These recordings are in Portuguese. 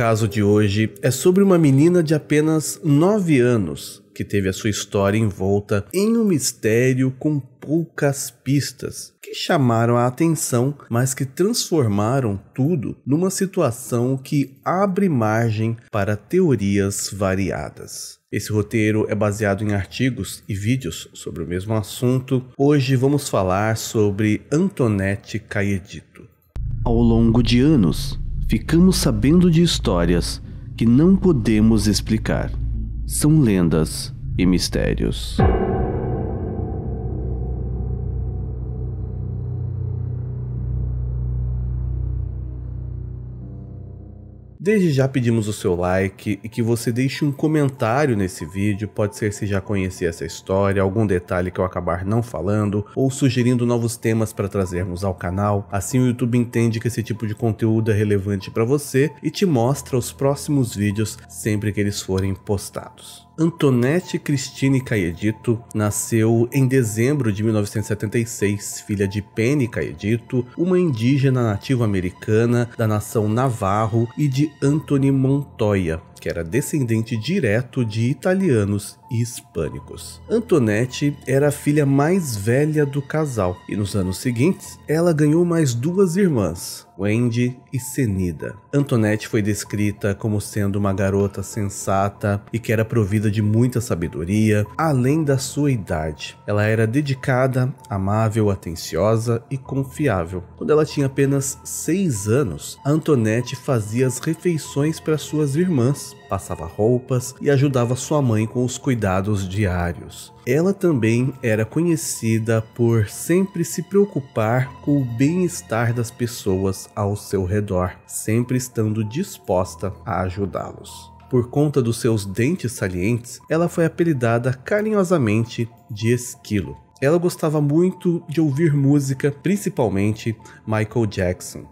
caso de hoje é sobre uma menina de apenas 9 anos que teve a sua história envolta em um mistério com poucas pistas que chamaram a atenção, mas que transformaram tudo numa situação que abre margem para teorias variadas. Esse roteiro é baseado em artigos e vídeos sobre o mesmo assunto. Hoje vamos falar sobre Antonette Caedito. Ao longo de anos, ficamos sabendo de histórias que não podemos explicar. São lendas e mistérios. Desde já pedimos o seu like e que você deixe um comentário nesse vídeo, pode ser se já conhecia essa história, algum detalhe que eu acabar não falando, ou sugerindo novos temas para trazermos ao canal. Assim o YouTube entende que esse tipo de conteúdo é relevante para você e te mostra os próximos vídeos sempre que eles forem postados. Antonete Cristine Caedito nasceu em dezembro de 1976, filha de Penny Caedito, uma indígena nativa americana da nação Navarro e de Anthony Montoya, que era descendente direto de italianos e hispânicos. Antonetti era a filha mais velha do casal e nos anos seguintes ela ganhou mais duas irmãs, Wendy e Senida. Antonetti foi descrita como sendo uma garota sensata e que era provida de muita sabedoria, além da sua idade. Ela era dedicada, amável, atenciosa e confiável. Quando ela tinha apenas seis anos, Antonetti fazia as refeições para suas irmãs passava roupas e ajudava sua mãe com os cuidados diários. Ela também era conhecida por sempre se preocupar com o bem-estar das pessoas ao seu redor, sempre estando disposta a ajudá-los. Por conta dos seus dentes salientes, ela foi apelidada carinhosamente de Esquilo. Ela gostava muito de ouvir música, principalmente Michael Jackson,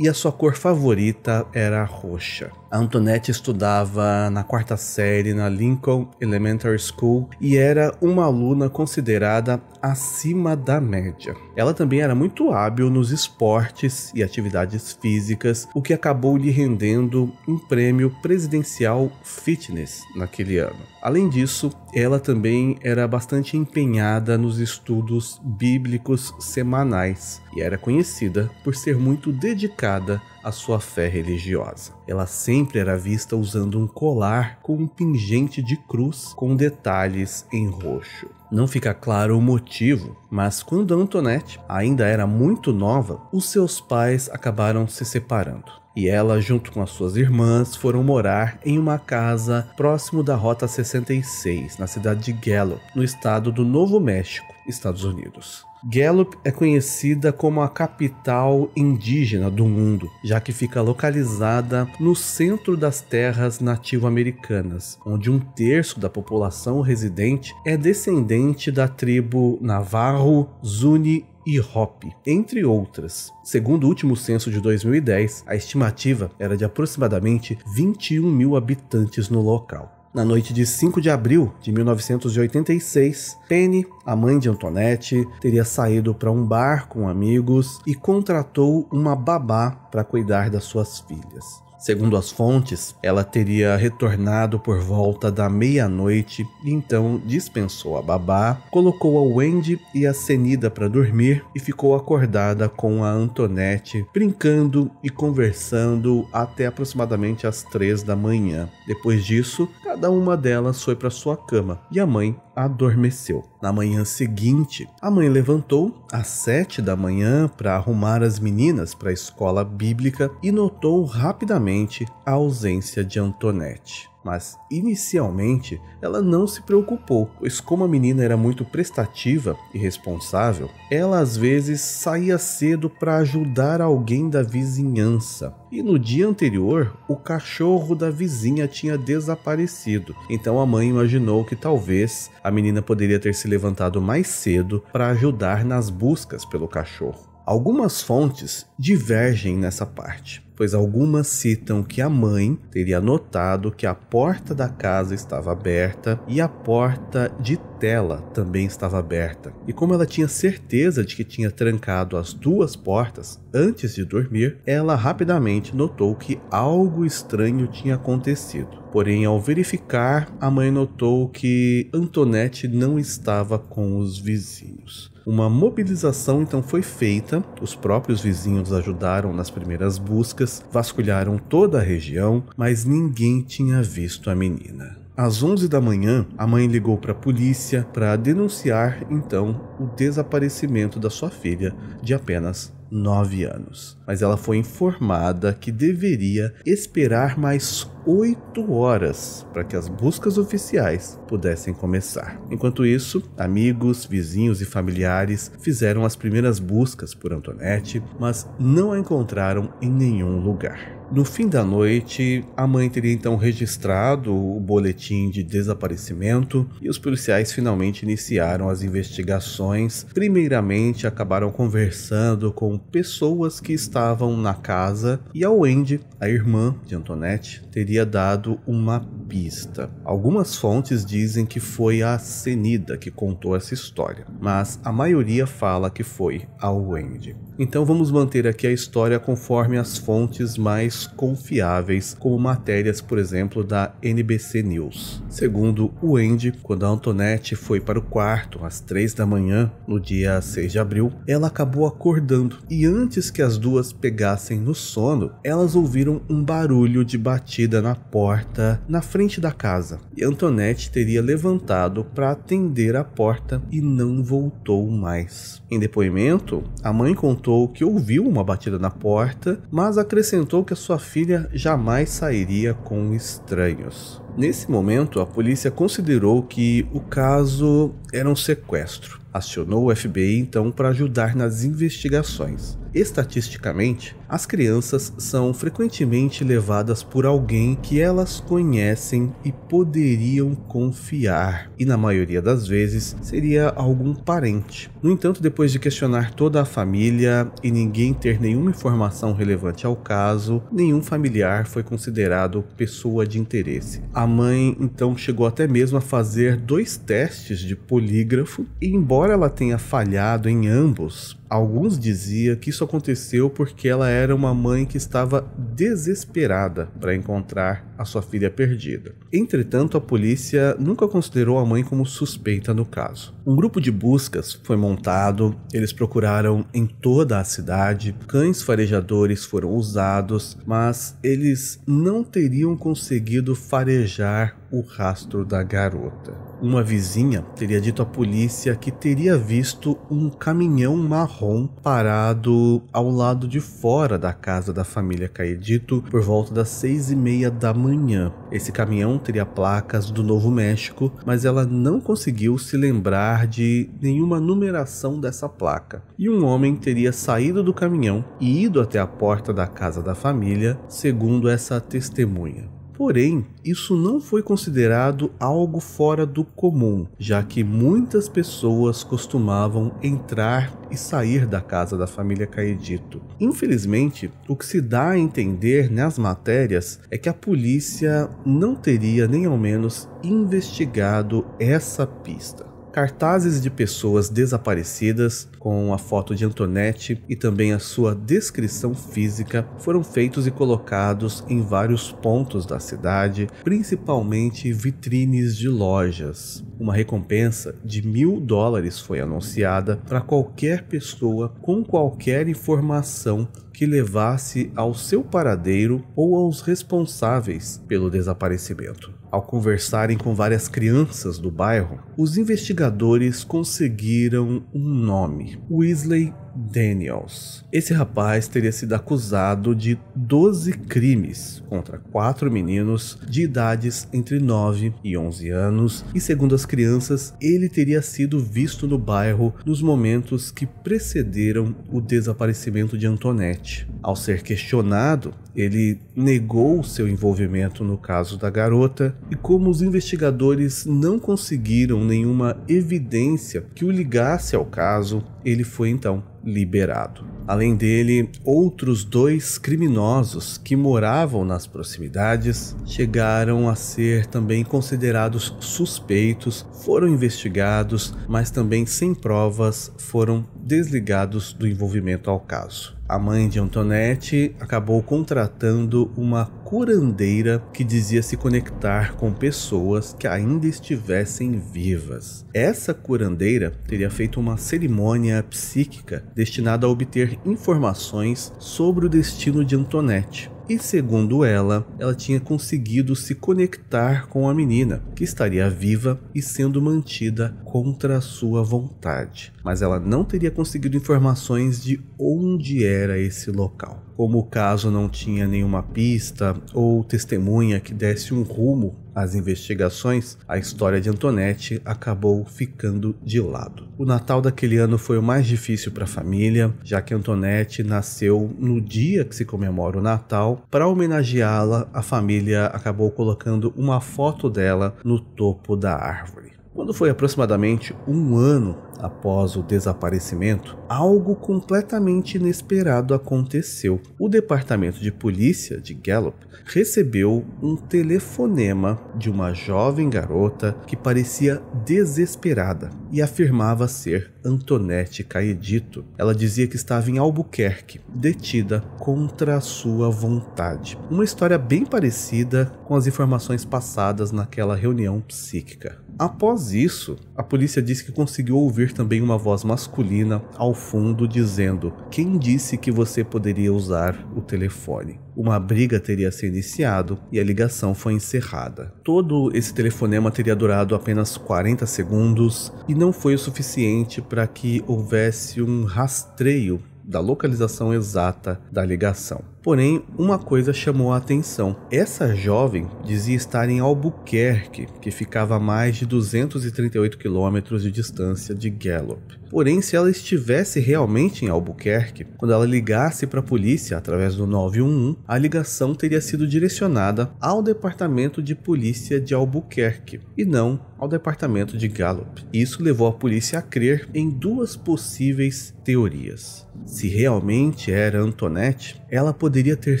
e a sua cor favorita era roxa. Antonette estudava na quarta série na Lincoln Elementary School e era uma aluna considerada acima da média. Ela também era muito hábil nos esportes e atividades físicas, o que acabou lhe rendendo um prêmio presidencial fitness naquele ano. Além disso, ela também era bastante empenhada nos estudos bíblicos semanais e era conhecida por ser muito dedicada a sua fé religiosa. Ela sempre era vista usando um colar com um pingente de cruz com detalhes em roxo. Não fica claro o motivo, mas quando Antonette ainda era muito nova, os seus pais acabaram se separando e ela, junto com as suas irmãs, foram morar em uma casa próximo da Rota 66, na cidade de Gallup, no estado do Novo México, Estados Unidos. Gallup é conhecida como a capital indígena do mundo, já que fica localizada no centro das terras nativo-americanas, onde um terço da população residente é descendente da tribo Navarro, Zuni e Hopi, entre outras. Segundo o último censo de 2010, a estimativa era de aproximadamente 21 mil habitantes no local. Na noite de 5 de abril de 1986, Penny, a mãe de Antonette, teria saído para um bar com amigos e contratou uma babá para cuidar das suas filhas. Segundo as fontes, ela teria retornado por volta da meia-noite e então dispensou a babá, colocou a Wendy e a Senida para dormir e ficou acordada com a Antonette, brincando e conversando até aproximadamente às três da manhã. Depois disso, cada uma delas foi para sua cama e a mãe adormeceu. Na manhã seguinte, a mãe levantou às sete da manhã para arrumar as meninas para a escola bíblica e notou rapidamente a ausência de Antonette mas inicialmente ela não se preocupou, pois como a menina era muito prestativa e responsável, ela às vezes saía cedo para ajudar alguém da vizinhança. E no dia anterior, o cachorro da vizinha tinha desaparecido, então a mãe imaginou que talvez a menina poderia ter se levantado mais cedo para ajudar nas buscas pelo cachorro. Algumas fontes divergem nessa parte pois algumas citam que a mãe teria notado que a porta da casa estava aberta e a porta de tela também estava aberta. E como ela tinha certeza de que tinha trancado as duas portas antes de dormir, ela rapidamente notou que algo estranho tinha acontecido. Porém, ao verificar, a mãe notou que Antonette não estava com os vizinhos. Uma mobilização então foi feita, os próprios vizinhos ajudaram nas primeiras buscas, vasculharam toda a região, mas ninguém tinha visto a menina. Às 11 da manhã, a mãe ligou para a polícia para denunciar então o desaparecimento da sua filha, de apenas 9 anos. Mas ela foi informada que deveria esperar mais 8 horas para que as buscas oficiais pudessem começar. Enquanto isso, amigos, vizinhos e familiares fizeram as primeiras buscas por Antonete, mas não a encontraram em nenhum lugar. No fim da noite, a mãe teria então registrado o boletim de desaparecimento e os policiais finalmente iniciaram as investigações. Primeiramente, acabaram conversando com pessoas que estavam na casa e a Wendy, a irmã de Antonette teria dado uma pista. Algumas fontes dizem que foi a Senida que contou essa história, mas a maioria fala que foi a Wendy. Então vamos manter aqui a história conforme as fontes mais confiáveis, como matérias, por exemplo, da NBC News. Segundo o Andy, quando a Antonette foi para o quarto às três da manhã, no dia 6 de abril, ela acabou acordando e antes que as duas pegassem no sono, elas ouviram um barulho de batida na porta na frente da casa e Antonette teria levantado para atender a porta e não voltou mais. Em depoimento, a mãe contou que ouviu uma batida na porta, mas acrescentou que a sua filha jamais sairia com estranhos. Nesse momento, a polícia considerou que o caso era um sequestro. Acionou o FBI então para ajudar nas investigações. Estatisticamente, as crianças são frequentemente levadas por alguém que elas conhecem e poderiam confiar, e na maioria das vezes seria algum parente. No entanto, depois de questionar toda a família e ninguém ter nenhuma informação relevante ao caso, nenhum familiar foi considerado pessoa de interesse. A mãe então chegou até mesmo a fazer dois testes de polígrafo, e embora ela tenha falhado em ambos, alguns diziam que isso isso aconteceu porque ela era uma mãe que estava desesperada para encontrar a sua filha perdida. Entretanto, a polícia nunca considerou a mãe como suspeita no caso. Um grupo de buscas foi montado, eles procuraram em toda a cidade, cães farejadores foram usados, mas eles não teriam conseguido farejar o rastro da garota. Uma vizinha teria dito à polícia que teria visto um caminhão marrom parado ao lado de fora da casa da família Caedito por volta das seis e meia da manhã. Esse caminhão teria placas do Novo México, mas ela não conseguiu se lembrar de nenhuma numeração dessa placa. E um homem teria saído do caminhão e ido até a porta da casa da família, segundo essa testemunha. Porém, isso não foi considerado algo fora do comum, já que muitas pessoas costumavam entrar e sair da casa da família Caedito. Infelizmente, o que se dá a entender nas matérias é que a polícia não teria nem ao menos investigado essa pista cartazes de pessoas desaparecidas com a foto de Antonete e também a sua descrição física foram feitos e colocados em vários pontos da cidade, principalmente vitrines de lojas. Uma recompensa de mil dólares foi anunciada para qualquer pessoa com qualquer informação que levasse ao seu paradeiro ou aos responsáveis pelo desaparecimento. Ao conversarem com várias crianças do bairro, os investigadores conseguiram um nome: Weasley Daniels. Esse rapaz teria sido acusado de 12 crimes contra quatro meninos de idades entre 9 e 11 anos, e segundo as crianças, ele teria sido visto no bairro nos momentos que precederam o desaparecimento de Antonette. Ao ser questionado, ele negou seu envolvimento no caso da garota, e como os investigadores não conseguiram nenhuma evidência que o ligasse ao caso, ele foi então liberado. Além dele, outros dois criminosos que moravam nas proximidades chegaram a ser também considerados suspeitos, foram investigados, mas também sem provas foram desligados do envolvimento ao caso. A mãe de Antonette acabou contratando uma curandeira que dizia se conectar com pessoas que ainda estivessem vivas. Essa curandeira teria feito uma cerimônia psíquica destinada a obter informações sobre o destino de Antonette e, segundo ela, ela tinha conseguido se conectar com a menina, que estaria viva e sendo mantida contra a sua vontade. Mas ela não teria conseguido informações de onde era esse local. Como o caso não tinha nenhuma pista ou testemunha que desse um rumo as investigações, a história de Antonete acabou ficando de lado. O Natal daquele ano foi o mais difícil para a família, já que Antonete nasceu no dia que se comemora o Natal. Para homenageá-la, a família acabou colocando uma foto dela no topo da árvore. Quando foi aproximadamente um ano após o desaparecimento, algo completamente inesperado aconteceu. O departamento de polícia de Gallup recebeu um telefonema de uma jovem garota que parecia desesperada e afirmava ser Antonete Caedito. Ela dizia que estava em Albuquerque, detida contra sua vontade. Uma história bem parecida com as informações passadas naquela reunião psíquica. Após isso, a polícia disse que conseguiu ouvir também uma voz masculina ao fundo dizendo: Quem disse que você poderia usar o telefone? Uma briga teria se iniciado e a ligação foi encerrada. Todo esse telefonema teria durado apenas 40 segundos e não foi o suficiente para que houvesse um rastreio da localização exata da ligação. Porém, uma coisa chamou a atenção. Essa jovem dizia estar em Albuquerque, que ficava a mais de 238 quilômetros de distância de Gallup. Porém, se ela estivesse realmente em Albuquerque, quando ela ligasse para a polícia através do 911, a ligação teria sido direcionada ao Departamento de Polícia de Albuquerque e não ao Departamento de Gallup. Isso levou a polícia a crer em duas possíveis teorias. Se realmente era Antonette ela poderia poderia ter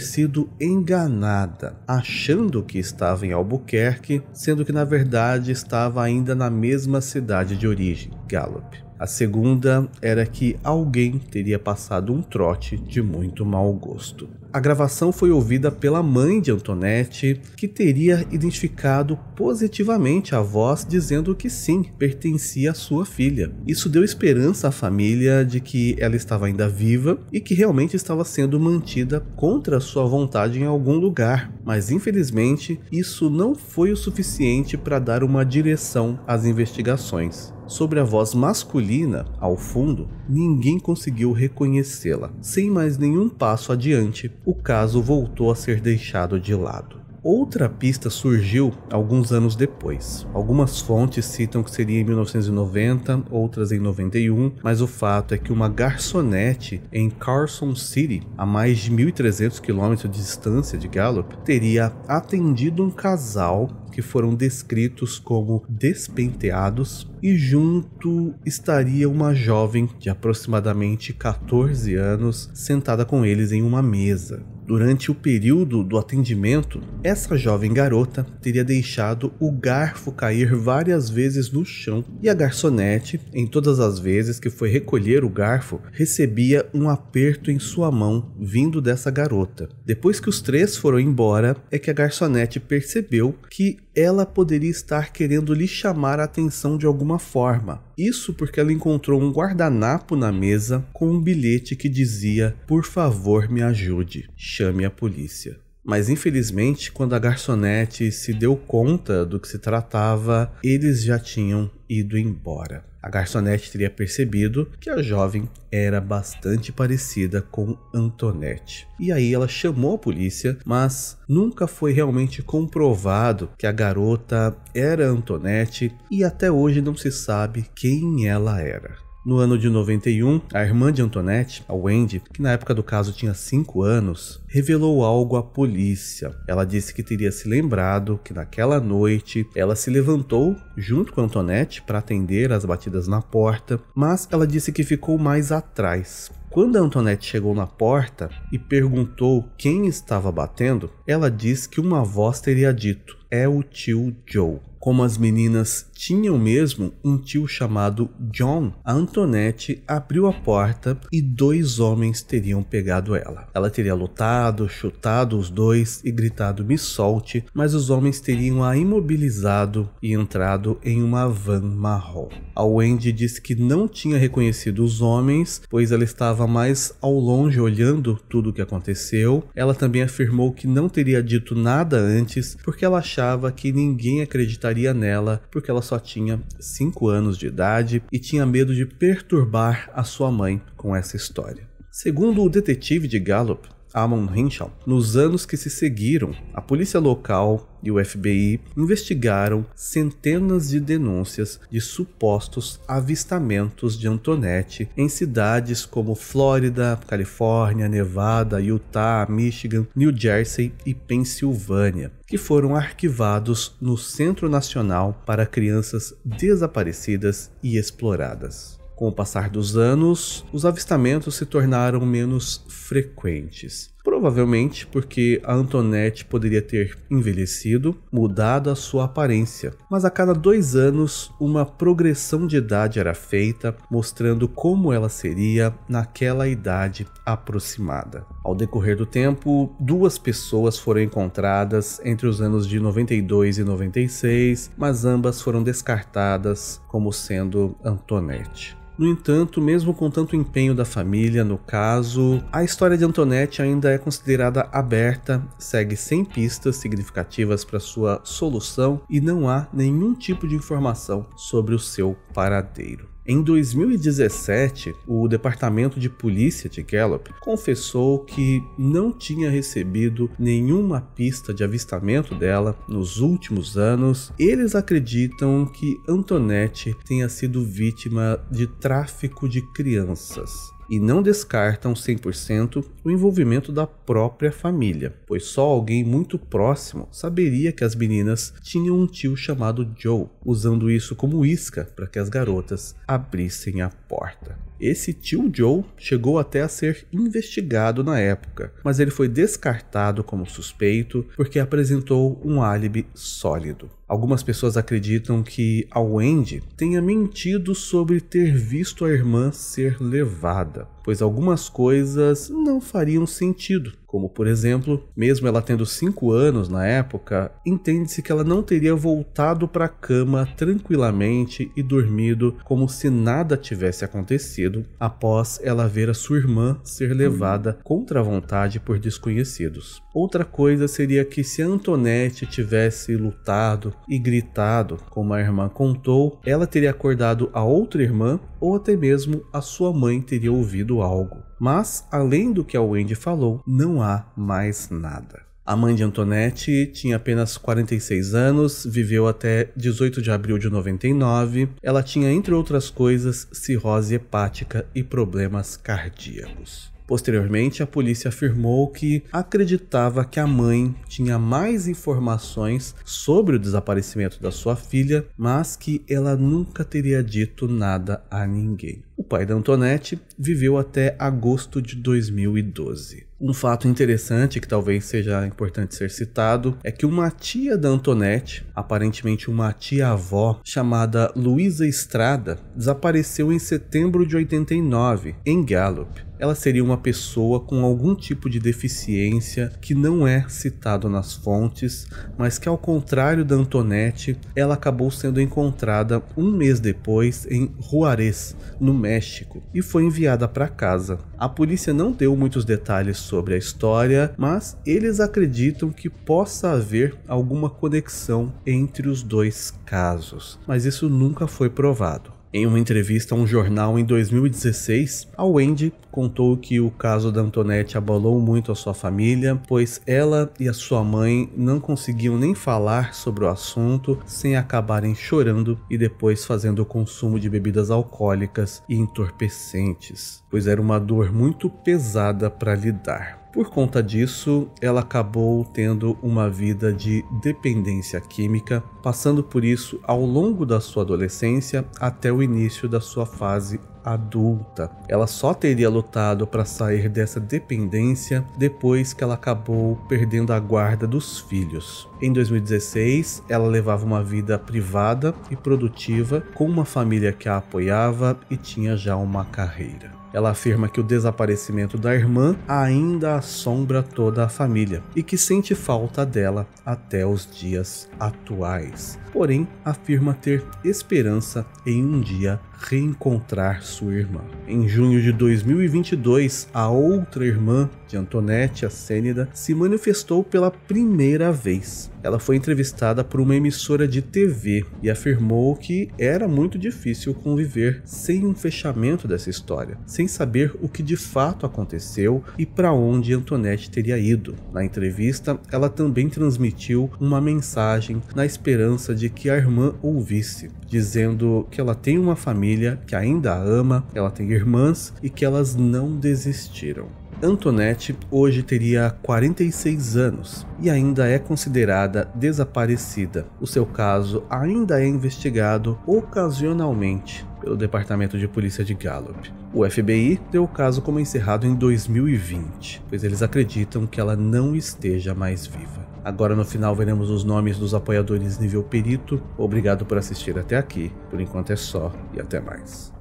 sido enganada, achando que estava em Albuquerque, sendo que na verdade estava ainda na mesma cidade de origem, Gallup. A segunda era que alguém teria passado um trote de muito mau gosto. A gravação foi ouvida pela mãe de Antoinette, que teria identificado positivamente a voz, dizendo que sim, pertencia à sua filha. Isso deu esperança à família de que ela estava ainda viva e que realmente estava sendo mantida contra sua vontade em algum lugar. Mas infelizmente, isso não foi o suficiente para dar uma direção às investigações. Sobre a voz masculina, ao fundo, ninguém conseguiu reconhecê-la. Sem mais nenhum passo adiante, o caso voltou a ser deixado de lado. Outra pista surgiu alguns anos depois. Algumas fontes citam que seria em 1990, outras em 91, mas o fato é que uma garçonete em Carson City, a mais de 1.300 km de distância de Gallup, teria atendido um casal que foram descritos como despenteados, e junto estaria uma jovem de aproximadamente 14 anos sentada com eles em uma mesa. Durante o período do atendimento, essa jovem garota teria deixado o garfo cair várias vezes no chão e a garçonete, em todas as vezes que foi recolher o garfo, recebia um aperto em sua mão vindo dessa garota. Depois que os três foram embora, é que a garçonete percebeu que ela poderia estar querendo lhe chamar a atenção de alguma forma. Isso porque ela encontrou um guardanapo na mesa com um bilhete que dizia: Por favor, me ajude, chame a polícia. Mas infelizmente, quando a garçonete se deu conta do que se tratava, eles já tinham ido embora. A garçonete teria percebido que a jovem era bastante parecida com Antonette. E aí ela chamou a polícia, mas nunca foi realmente comprovado que a garota era Antonette e até hoje não se sabe quem ela era. No ano de 91, a irmã de Antonette, a Wendy, que na época do caso tinha 5 anos, revelou algo à polícia. Ela disse que teria se lembrado que naquela noite ela se levantou junto com Antonette para atender as batidas na porta, mas ela disse que ficou mais atrás. Quando a Antonette chegou na porta e perguntou quem estava batendo, ela disse que uma voz teria dito: "É o tio Joe" como as meninas tinham mesmo um tio chamado John, a Antonette abriu a porta e dois homens teriam pegado ela. Ela teria lutado, chutado os dois e gritado me solte, mas os homens teriam a imobilizado e entrado em uma van marrom. A Wendy disse que não tinha reconhecido os homens, pois ela estava mais ao longe olhando tudo o que aconteceu. Ela também afirmou que não teria dito nada antes, porque ela achava que ninguém acreditaria nela porque ela só tinha 5 anos de idade e tinha medo de perturbar a sua mãe com essa história. Segundo o detetive de Gallup, Amon Henshaw, nos anos que se seguiram, a polícia local e o FBI investigaram centenas de denúncias de supostos avistamentos de Antonette em cidades como Flórida, Califórnia, Nevada, Utah, Michigan, New Jersey e Pensilvânia, que foram arquivados no Centro Nacional para Crianças Desaparecidas e Exploradas. Com o passar dos anos, os avistamentos se tornaram menos frequentes. Provavelmente porque a Antonette poderia ter envelhecido, mudado a sua aparência, mas a cada dois anos uma progressão de idade era feita, mostrando como ela seria naquela idade aproximada. Ao decorrer do tempo, duas pessoas foram encontradas entre os anos de 92 e 96, mas ambas foram descartadas como sendo Antonette. No entanto, mesmo com tanto empenho da família no caso, a história de Antoinette ainda é considerada aberta, segue sem pistas significativas para sua solução e não há nenhum tipo de informação sobre o seu paradeiro. Em 2017, o departamento de polícia de Gallup confessou que não tinha recebido nenhuma pista de avistamento dela nos últimos anos. Eles acreditam que Antoinette tenha sido vítima de tráfico de crianças e não descartam 100% o envolvimento da própria família, pois só alguém muito próximo saberia que as meninas tinham um tio chamado Joe, usando isso como isca para que as garotas abrissem a porta. Esse tio Joe chegou até a ser investigado na época, mas ele foi descartado como suspeito porque apresentou um álibi sólido. Algumas pessoas acreditam que a Wendy tenha mentido sobre ter visto a irmã ser levada, pois algumas coisas não fariam sentido como por exemplo, mesmo ela tendo 5 anos na época, entende-se que ela não teria voltado para a cama tranquilamente e dormido como se nada tivesse acontecido após ela ver a sua irmã ser levada uhum. contra a vontade por desconhecidos. Outra coisa seria que se Antonette tivesse lutado e gritado, como a irmã contou, ela teria acordado a outra irmã ou até mesmo a sua mãe teria ouvido algo. Mas, além do que a Wendy falou, não há mais nada. A mãe de Antonette tinha apenas 46 anos, viveu até 18 de abril de 99. Ela tinha, entre outras coisas, cirrose hepática e problemas cardíacos. Posteriormente, a polícia afirmou que acreditava que a mãe tinha mais informações sobre o desaparecimento da sua filha, mas que ela nunca teria dito nada a ninguém. O pai da Antonete viveu até agosto de 2012. Um fato interessante que talvez seja importante ser citado é que uma tia da Antonete, aparentemente uma tia-avó, chamada Luísa Estrada, desapareceu em setembro de 89, em Gallup ela seria uma pessoa com algum tipo de deficiência que não é citado nas fontes, mas que, ao contrário da Antonete, ela acabou sendo encontrada um mês depois em Juarez, no México, e foi enviada para casa. A polícia não deu muitos detalhes sobre a história, mas eles acreditam que possa haver alguma conexão entre os dois casos, mas isso nunca foi provado. Em uma entrevista a um jornal em 2016, a Wendy contou que o caso da Antonette abalou muito a sua família, pois ela e a sua mãe não conseguiam nem falar sobre o assunto sem acabarem chorando e depois fazendo o consumo de bebidas alcoólicas e entorpecentes, pois era uma dor muito pesada para lidar. Por conta disso, ela acabou tendo uma vida de dependência química, passando por isso ao longo da sua adolescência até o início da sua fase adulta. Ela só teria lutado para sair dessa dependência depois que ela acabou perdendo a guarda dos filhos. Em 2016, ela levava uma vida privada e produtiva com uma família que a apoiava e tinha já uma carreira. Ela afirma que o desaparecimento da irmã ainda assombra toda a família e que sente falta dela até os dias atuais. Porém, afirma ter esperança em um dia reencontrar sua irmã. Em junho de 2022, a outra irmã de Antonetti, a Cênida, se manifestou pela primeira vez. Ela foi entrevistada por uma emissora de TV e afirmou que era muito difícil conviver sem um fechamento dessa história, sem saber o que de fato aconteceu e para onde Antonetti teria ido. Na entrevista, ela também transmitiu uma mensagem na esperança de que a irmã ouvisse, dizendo que ela tem uma família que ainda a ama, ela tem irmãs e que elas não desistiram. Antonette hoje teria 46 anos e ainda é considerada desaparecida. O seu caso ainda é investigado ocasionalmente pelo Departamento de Polícia de Gallup. O FBI deu o caso como encerrado em 2020, pois eles acreditam que ela não esteja mais viva. Agora no final veremos os nomes dos apoiadores nível perito. Obrigado por assistir até aqui. Por enquanto é só e até mais.